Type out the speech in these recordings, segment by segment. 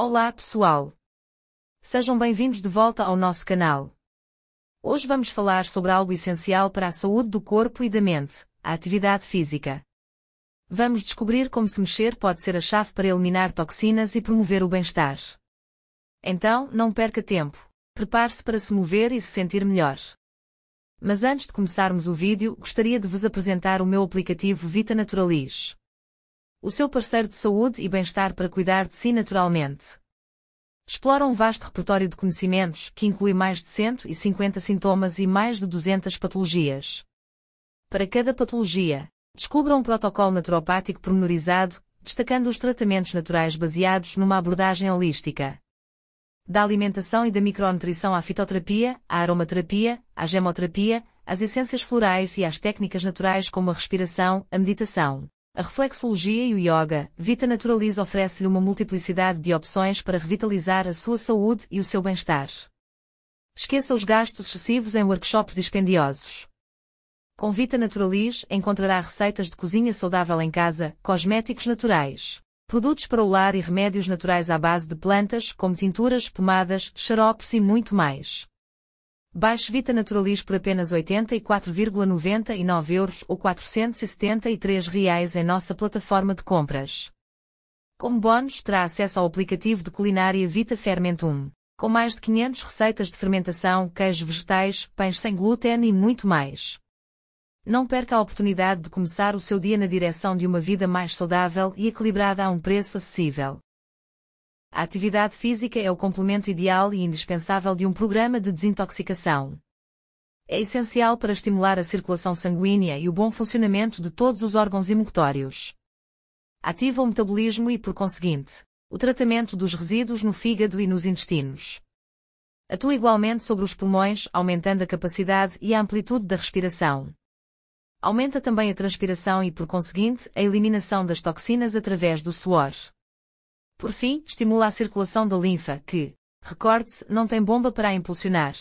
Olá pessoal! Sejam bem-vindos de volta ao nosso canal. Hoje vamos falar sobre algo essencial para a saúde do corpo e da mente, a atividade física. Vamos descobrir como se mexer pode ser a chave para eliminar toxinas e promover o bem-estar. Então, não perca tempo. Prepare-se para se mover e se sentir melhor. Mas antes de começarmos o vídeo, gostaria de vos apresentar o meu aplicativo Vita Naturalis o seu parceiro de saúde e bem-estar para cuidar de si naturalmente. Explora um vasto repertório de conhecimentos, que inclui mais de 150 sintomas e mais de 200 patologias. Para cada patologia, descubra um protocolo naturopático pormenorizado, destacando os tratamentos naturais baseados numa abordagem holística. Da alimentação e da micronutrição à fitoterapia, à aromaterapia, à gemoterapia, às essências florais e às técnicas naturais como a respiração, a meditação. A reflexologia e o yoga, Vita Naturalis oferece-lhe uma multiplicidade de opções para revitalizar a sua saúde e o seu bem-estar. Esqueça os gastos excessivos em workshops dispendiosos. Com Vita Naturalis encontrará receitas de cozinha saudável em casa, cosméticos naturais, produtos para o lar e remédios naturais à base de plantas, como tinturas, pomadas, xaropes e muito mais. Baixo Vita Naturalis por apenas 84,99 euros ou 473 reais em nossa plataforma de compras. Como bónus, terá acesso ao aplicativo de culinária Vita Fermentum, com mais de 500 receitas de fermentação, queijos vegetais, pães sem glúten e muito mais. Não perca a oportunidade de começar o seu dia na direção de uma vida mais saudável e equilibrada a um preço acessível. A atividade física é o complemento ideal e indispensável de um programa de desintoxicação. É essencial para estimular a circulação sanguínea e o bom funcionamento de todos os órgãos imunotórios. Ativa o metabolismo e, por conseguinte, o tratamento dos resíduos no fígado e nos intestinos. Atua igualmente sobre os pulmões, aumentando a capacidade e a amplitude da respiração. Aumenta também a transpiração e, por conseguinte, a eliminação das toxinas através do suor. Por fim, estimula a circulação da linfa, que, recorde-se, não tem bomba para a impulsionar.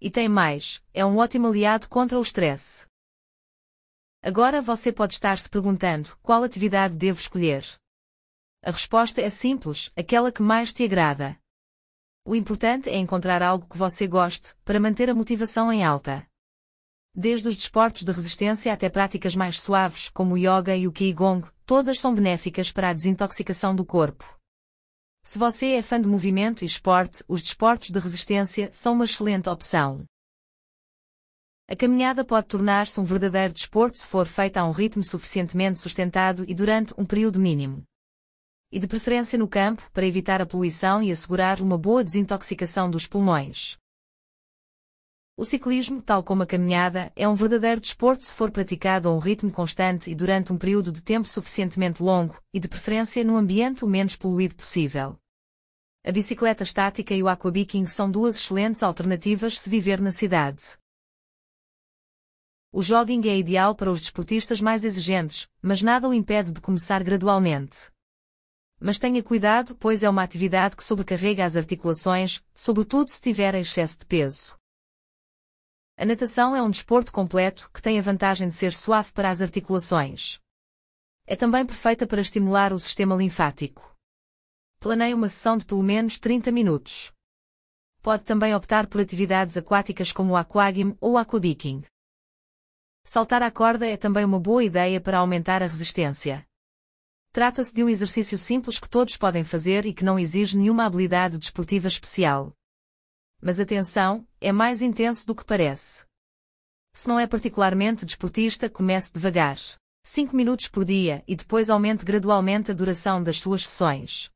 E tem mais, é um ótimo aliado contra o estresse. Agora você pode estar se perguntando qual atividade devo escolher. A resposta é simples, aquela que mais te agrada. O importante é encontrar algo que você goste para manter a motivação em alta. Desde os desportos de resistência até práticas mais suaves, como o yoga e o qigong, Todas são benéficas para a desintoxicação do corpo. Se você é fã de movimento e esporte, os desportos de resistência são uma excelente opção. A caminhada pode tornar-se um verdadeiro desporto se for feita a um ritmo suficientemente sustentado e durante um período mínimo. E de preferência no campo, para evitar a poluição e assegurar uma boa desintoxicação dos pulmões. O ciclismo, tal como a caminhada, é um verdadeiro desporto se for praticado a um ritmo constante e durante um período de tempo suficientemente longo, e de preferência num ambiente o menos poluído possível. A bicicleta estática e o aquabiking são duas excelentes alternativas se viver na cidade. O jogging é ideal para os desportistas mais exigentes, mas nada o impede de começar gradualmente. Mas tenha cuidado, pois é uma atividade que sobrecarrega as articulações, sobretudo se tiver excesso de peso. A natação é um desporto completo que tem a vantagem de ser suave para as articulações. É também perfeita para estimular o sistema linfático. Planeie uma sessão de pelo menos 30 minutos. Pode também optar por atividades aquáticas como o aquagym ou aquabiking. Saltar a corda é também uma boa ideia para aumentar a resistência. Trata-se de um exercício simples que todos podem fazer e que não exige nenhuma habilidade desportiva especial. Mas atenção, é mais intenso do que parece. Se não é particularmente desportista, comece devagar. 5 minutos por dia e depois aumente gradualmente a duração das suas sessões.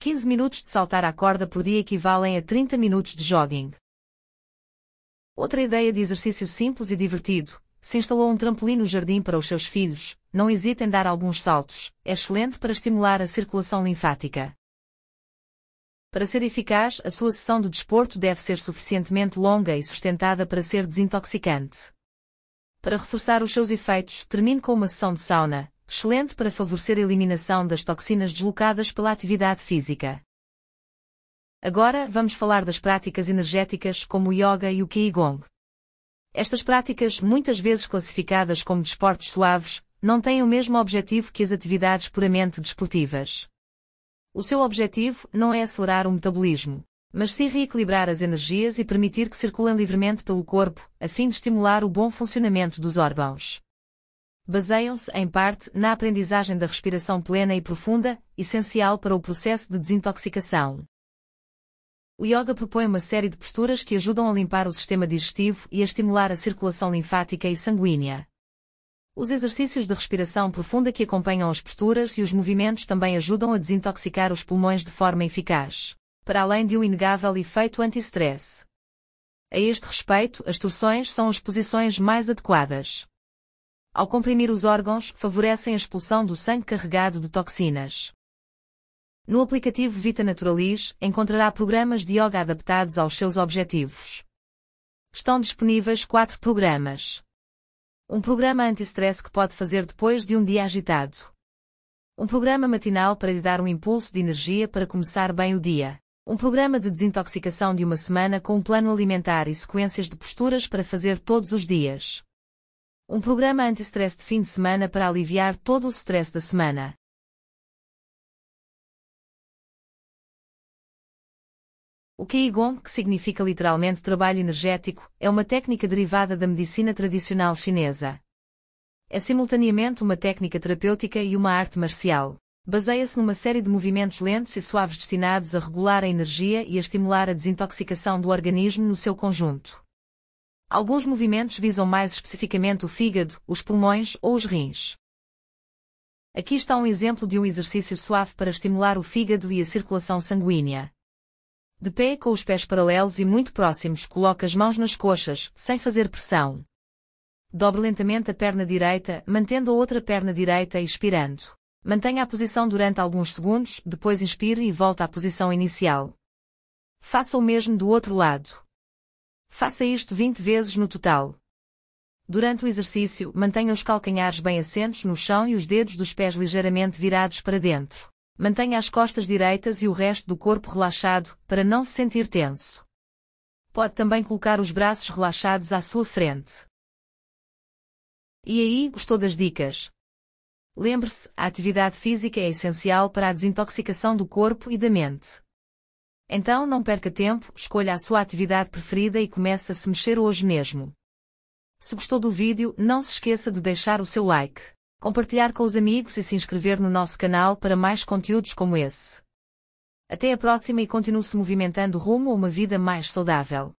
15 minutos de saltar à corda por dia equivalem a 30 minutos de jogging. Outra ideia de exercício simples e divertido. Se instalou um trampolim no jardim para os seus filhos, não hesite em dar alguns saltos, é excelente para estimular a circulação linfática. Para ser eficaz, a sua sessão de desporto deve ser suficientemente longa e sustentada para ser desintoxicante. Para reforçar os seus efeitos, termine com uma sessão de sauna, excelente para favorecer a eliminação das toxinas deslocadas pela atividade física. Agora, vamos falar das práticas energéticas como o yoga e o qigong. Estas práticas, muitas vezes classificadas como desportos suaves, não têm o mesmo objetivo que as atividades puramente desportivas. O seu objetivo não é acelerar o metabolismo, mas sim reequilibrar as energias e permitir que circulem livremente pelo corpo, a fim de estimular o bom funcionamento dos órgãos. Baseiam-se, em parte, na aprendizagem da respiração plena e profunda, essencial para o processo de desintoxicação. O yoga propõe uma série de posturas que ajudam a limpar o sistema digestivo e a estimular a circulação linfática e sanguínea. Os exercícios de respiração profunda que acompanham as posturas e os movimentos também ajudam a desintoxicar os pulmões de forma eficaz, para além de um inegável efeito anti-stress. A este respeito, as torções são as posições mais adequadas. Ao comprimir os órgãos, favorecem a expulsão do sangue carregado de toxinas. No aplicativo Vita Naturalis, encontrará programas de yoga adaptados aos seus objetivos. Estão disponíveis quatro programas. Um programa anti-stress que pode fazer depois de um dia agitado. Um programa matinal para lhe dar um impulso de energia para começar bem o dia. Um programa de desintoxicação de uma semana com um plano alimentar e sequências de posturas para fazer todos os dias. Um programa anti-stress de fim de semana para aliviar todo o stress da semana. O Qigong, que significa literalmente trabalho energético, é uma técnica derivada da medicina tradicional chinesa. É simultaneamente uma técnica terapêutica e uma arte marcial. Baseia-se numa série de movimentos lentos e suaves destinados a regular a energia e a estimular a desintoxicação do organismo no seu conjunto. Alguns movimentos visam mais especificamente o fígado, os pulmões ou os rins. Aqui está um exemplo de um exercício suave para estimular o fígado e a circulação sanguínea. De pé com os pés paralelos e muito próximos, coloque as mãos nas coxas, sem fazer pressão. Dobre lentamente a perna direita, mantendo a outra perna direita e expirando. Mantenha a posição durante alguns segundos, depois inspire e volta à posição inicial. Faça o mesmo do outro lado. Faça isto 20 vezes no total. Durante o exercício, mantenha os calcanhares bem assentos no chão e os dedos dos pés ligeiramente virados para dentro. Mantenha as costas direitas e o resto do corpo relaxado, para não se sentir tenso. Pode também colocar os braços relaxados à sua frente. E aí, gostou das dicas? Lembre-se, a atividade física é essencial para a desintoxicação do corpo e da mente. Então não perca tempo, escolha a sua atividade preferida e comece a se mexer hoje mesmo. Se gostou do vídeo, não se esqueça de deixar o seu like compartilhar com os amigos e se inscrever no nosso canal para mais conteúdos como esse. Até a próxima e continue se movimentando rumo a uma vida mais saudável.